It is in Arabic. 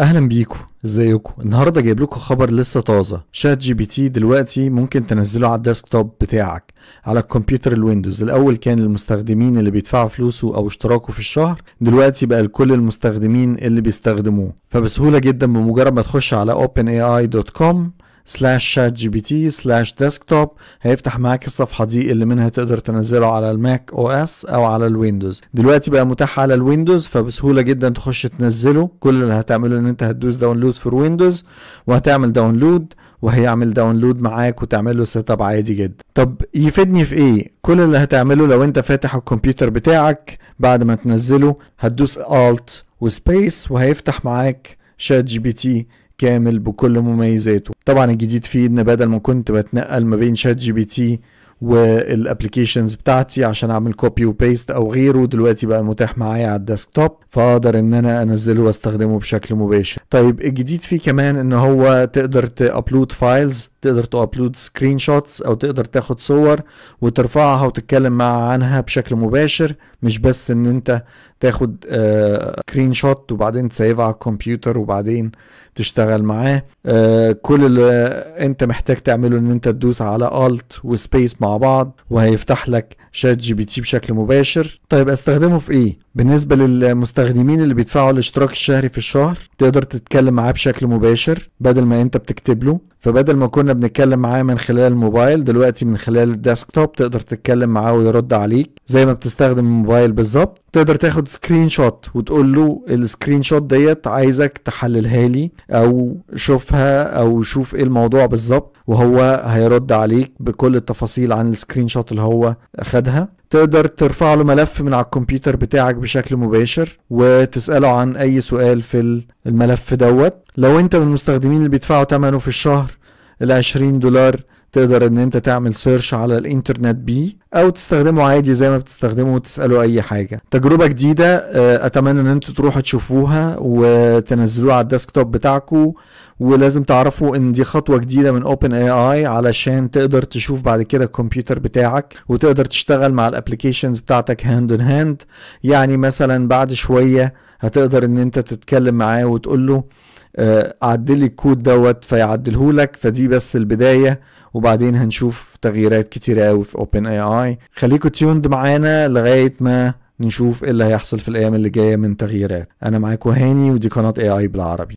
اهلا بيكم ازيكم النهارده جايب لكم خبر لسه طازه شات جي بي تي دلوقتي ممكن تنزله على الديسكتوب بتاعك على الكمبيوتر الويندوز الاول كان المستخدمين اللي بيدفعوا فلوسه او اشتراكه في الشهر دلوقتي بقى لكل المستخدمين اللي بيستخدموه فبسهوله جدا بمجرد ما تخش على openai.com سلاش شات جي بي تي سلاش ديسكتوب هيفتح معاك الصفحة دي اللي منها تقدر تنزله على الماك او اس او على الويندوز دلوقتي بقى متاح على الويندوز فبسهولة جدا تخش تنزله كل اللي هتعمله ان انت هتدوس داونلود فور ويندوز وهتعمل داونلود وهيعمل داونلود معاك وتعمل له سيت اب عادي جدا طب يفيدني في ايه كل اللي هتعمله لو انت فاتح الكمبيوتر بتاعك بعد ما تنزله هتدوس الت وسبيس وهيفتح معاك شات جي بي تي كامل بكل مميزاته طبعا الجديد فيه ان بدل ما كنت بتنقل ما بين شات جي بي تي والابلكيشنز بتاعتي عشان اعمل كوبي وبيست او غيره دلوقتي بقى متاح معايا على الديسكتوب فاقدر ان انا انزله واستخدمه بشكل مباشر طيب الجديد فيه كمان ان هو تقدر تابلود فايلز تقدر تابلود سكرين شوتس او تقدر تاخد صور وترفعها وتتكلم مع عنها بشكل مباشر مش بس ان انت تاخد سكرين آه، شوت وبعدين تسيفها على الكمبيوتر وبعدين تشتغل معاه آه، كل اللي انت محتاج تعمله ان انت تدوس على الت وسبيس مع بعض وهيفتح لك شات جي بي تي بشكل مباشر طيب استخدمه في ايه بالنسبه للمستخدمين اللي بيدفعوا الاشتراك الشهري في الشهر تقدر تتكلم معاه بشكل مباشر بدل ما انت بتكتب له فبدل ما كنا بنتكلم معاه من خلال الموبايل دلوقتي من خلال الديسكتوب تقدر تتكلم معاه ويرد عليك زي ما بتستخدم الموبايل بالظبط تقدر تاخد سكرين شوت وتقول له السكرين شوت ديت عايزك تحللها لي او شوفها او شوف ايه الموضوع بالظبط وهو هيرد عليك بكل التفاصيل عن السكرين شوت اللي هو خدها تقدر ترفع له ملف من على الكمبيوتر بتاعك بشكل مباشر وتسأله عن أي سؤال في الملف دوت لو أنت من المستخدمين اللي بيدفعوا ثمنه في الشهر العشرين دولار تقدر ان انت تعمل سيرش على الانترنت بيه او تستخدمه عادي زي ما بتستخدمه وتساله اي حاجه تجربه جديده آه، اتمنى ان انتوا تروحوا تشوفوها وتنزلوها على الديسكتوب بتاعكم ولازم تعرفوا ان دي خطوه جديده من اوبن اي اي علشان تقدر تشوف بعد كده الكمبيوتر بتاعك وتقدر تشتغل مع الابلكيشنز بتاعتك هاند ان هاند يعني مثلا بعد شويه هتقدر ان انت تتكلم معاه وتقول له آه، عدلي الكود دوت فيعدله لك فدي بس البدايه وبعدين هنشوف تغييرات كتيره قوي في اوبن اي اي خليكوا تيوند معانا لغايه ما نشوف ايه اللي هيحصل في الايام اللي جايه من تغييرات انا معاكم هاني ودي قناه اي اي بالعربي